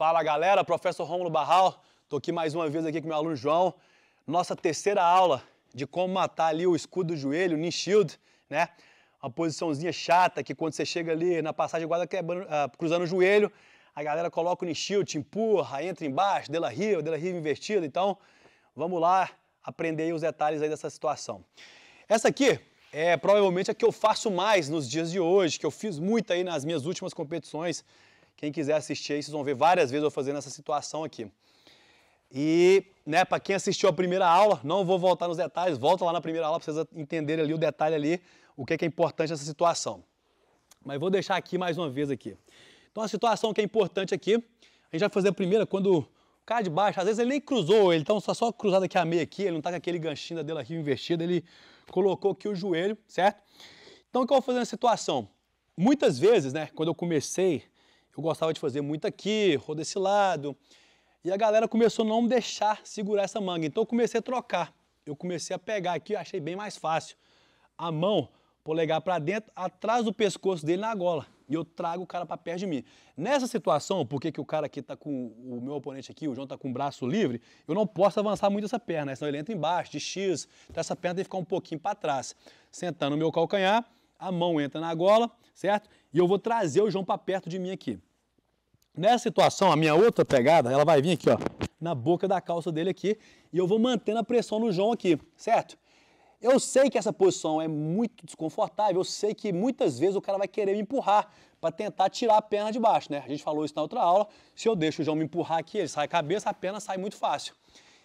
Fala galera, professor Romulo Barral, estou aqui mais uma vez aqui com meu aluno João. Nossa terceira aula de como matar ali o escudo do joelho, o knee shield, né? Uma posiçãozinha chata que quando você chega ali na passagem guarda quebrando, uh, cruzando o joelho, a galera coloca o knee shield, te empurra, entra embaixo, dela rio, dela rio invertida. Então, vamos lá aprender aí os detalhes aí dessa situação. Essa aqui é provavelmente a que eu faço mais nos dias de hoje, que eu fiz muito aí nas minhas últimas competições quem quiser assistir aí, vocês vão ver várias vezes eu fazendo essa situação aqui. E, né, para quem assistiu a primeira aula, não vou voltar nos detalhes, volta lá na primeira aula para vocês entenderem ali o detalhe ali, o que é, que é importante nessa situação. Mas vou deixar aqui mais uma vez aqui. Então a situação que é importante aqui, a gente vai fazer a primeira quando o cara de baixo, às vezes ele nem cruzou, ele então tá só cruzado aqui a meia aqui, ele não tá com aquele ganchinho da Dela Rio invertida, ele colocou aqui o joelho, certo? Então o que eu vou fazer na situação? Muitas vezes, né, quando eu comecei eu gostava de fazer muito aqui, roda esse lado. E a galera começou a não me deixar segurar essa manga. Então eu comecei a trocar. Eu comecei a pegar aqui, achei bem mais fácil. A mão, polegar para dentro, atrás do pescoço dele na gola. E eu trago o cara para perto de mim. Nessa situação, porque que o cara aqui tá com o meu oponente aqui, o João tá com o braço livre, eu não posso avançar muito essa perna, né? senão ele entra embaixo, de X. Então essa perna tem que ficar um pouquinho para trás. Sentando o meu calcanhar, a mão entra na gola, certo? E eu vou trazer o João para perto de mim aqui. Nessa situação, a minha outra pegada, ela vai vir aqui, ó, na boca da calça dele aqui, e eu vou mantendo a pressão no João aqui, certo? Eu sei que essa posição é muito desconfortável, eu sei que muitas vezes o cara vai querer me empurrar para tentar tirar a perna de baixo, né? A gente falou isso na outra aula, se eu deixo o João me empurrar aqui, ele sai a cabeça, a perna sai muito fácil.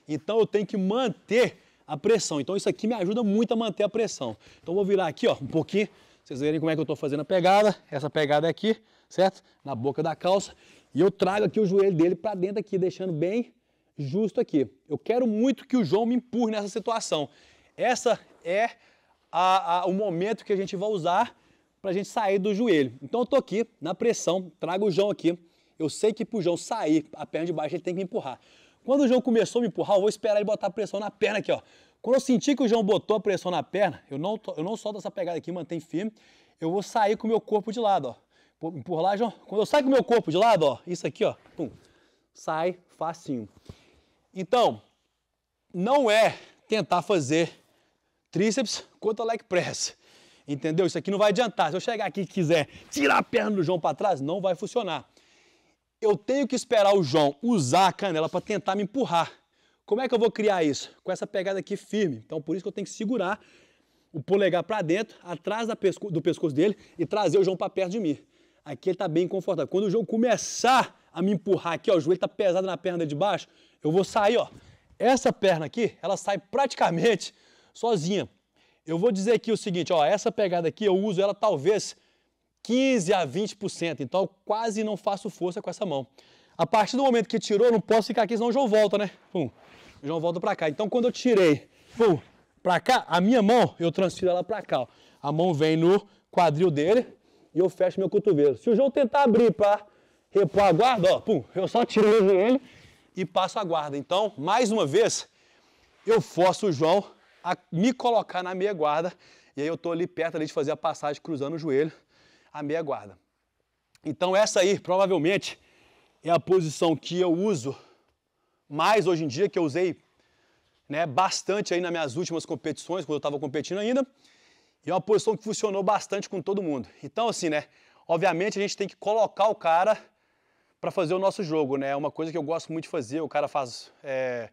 Então eu tenho que manter a pressão. Então isso aqui me ajuda muito a manter a pressão. Então eu vou virar aqui, ó, um pouquinho vocês verem como é que eu estou fazendo a pegada, essa pegada aqui, certo? Na boca da calça, e eu trago aqui o joelho dele para dentro aqui, deixando bem justo aqui. Eu quero muito que o João me empurre nessa situação. Essa é a, a, o momento que a gente vai usar para a gente sair do joelho. Então eu estou aqui na pressão, trago o João aqui, eu sei que para o João sair, a perna de baixo ele tem que me empurrar. Quando o João começou a me empurrar, eu vou esperar ele botar pressão na perna aqui, ó. Quando eu sentir que o João botou a pressão na perna, eu não, eu não solto essa pegada aqui, mantém firme, eu vou sair com o meu corpo de lado, ó. Por lá, João. Quando eu saio com o meu corpo de lado, ó, isso aqui, ó, pum, sai facinho. Então, não é tentar fazer tríceps contra leg press. Entendeu? Isso aqui não vai adiantar. Se eu chegar aqui e quiser tirar a perna do João para trás, não vai funcionar eu tenho que esperar o João usar a canela para tentar me empurrar. Como é que eu vou criar isso? Com essa pegada aqui firme. Então, por isso que eu tenho que segurar o polegar para dentro, atrás pesco do pescoço dele e trazer o João para perto de mim. Aqui ele está bem confortável. Quando o João começar a me empurrar aqui, ó, o joelho está pesado na perna de baixo, eu vou sair, ó. Essa perna aqui, ela sai praticamente sozinha. Eu vou dizer aqui o seguinte, ó, essa pegada aqui eu uso ela talvez 15 a 20%. Então eu quase não faço força com essa mão. A partir do momento que tirou, não posso ficar aqui, senão o João volta, né? Pum. O João volta para cá. Então quando eu tirei, pum, para cá, a minha mão, eu transfiro ela para cá. Ó. A mão vem no quadril dele e eu fecho meu cotovelo. Se o João tentar abrir para repor a guarda, ó, pum, eu só tiro joelho e passo a guarda. Então, mais uma vez, eu forço o João a me colocar na meia guarda e aí eu tô ali perto ali de fazer a passagem cruzando o joelho a meia guarda. Então essa aí, provavelmente, é a posição que eu uso mais hoje em dia, que eu usei né, bastante aí nas minhas últimas competições, quando eu estava competindo ainda. E é uma posição que funcionou bastante com todo mundo. Então, assim, né? Obviamente a gente tem que colocar o cara para fazer o nosso jogo, né? É uma coisa que eu gosto muito de fazer. O cara faz é,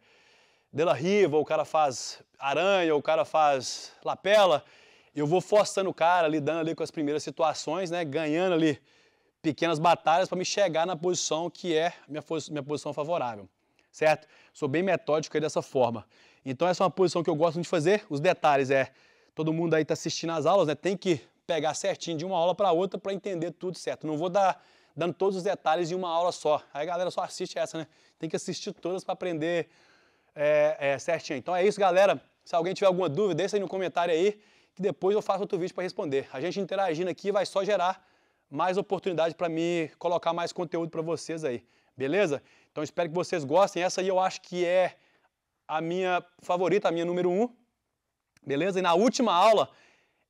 Della Riva, o cara faz Aranha, o cara faz Lapela eu vou forçando o cara, lidando ali com as primeiras situações, né? Ganhando ali pequenas batalhas para me chegar na posição que é minha, minha posição favorável, certo? Sou bem metódico aí dessa forma. Então essa é uma posição que eu gosto de fazer. Os detalhes é, todo mundo aí está assistindo as aulas, né? Tem que pegar certinho de uma aula para outra para entender tudo certo. Não vou dar dando todos os detalhes em uma aula só. Aí a galera só assiste essa, né? Tem que assistir todas para aprender é, é, certinho. Então é isso, galera. Se alguém tiver alguma dúvida, deixa aí no comentário aí que depois eu faço outro vídeo para responder. A gente interagindo aqui vai só gerar mais oportunidade para me colocar mais conteúdo para vocês aí, beleza? Então espero que vocês gostem. Essa aí eu acho que é a minha favorita, a minha número um, beleza? E na última aula,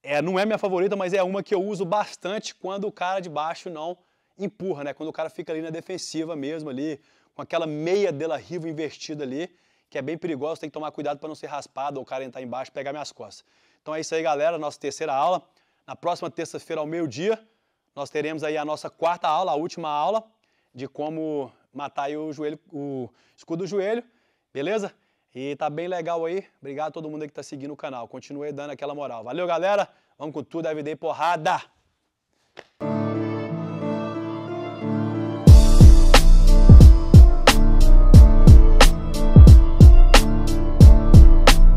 é, não é minha favorita, mas é uma que eu uso bastante quando o cara de baixo não empurra, né? Quando o cara fica ali na defensiva mesmo ali, com aquela meia dela riva investida ali, que é bem perigosa, tem que tomar cuidado para não ser raspado ou o cara entrar embaixo e pegar minhas costas. Então é isso aí, galera, nossa terceira aula. Na próxima terça-feira, ao meio-dia, nós teremos aí a nossa quarta aula, a última aula, de como matar o, joelho, o escudo do joelho, beleza? E tá bem legal aí. Obrigado a todo mundo que tá seguindo o canal. Continue dando aquela moral. Valeu, galera. Vamos com tudo, a porrada.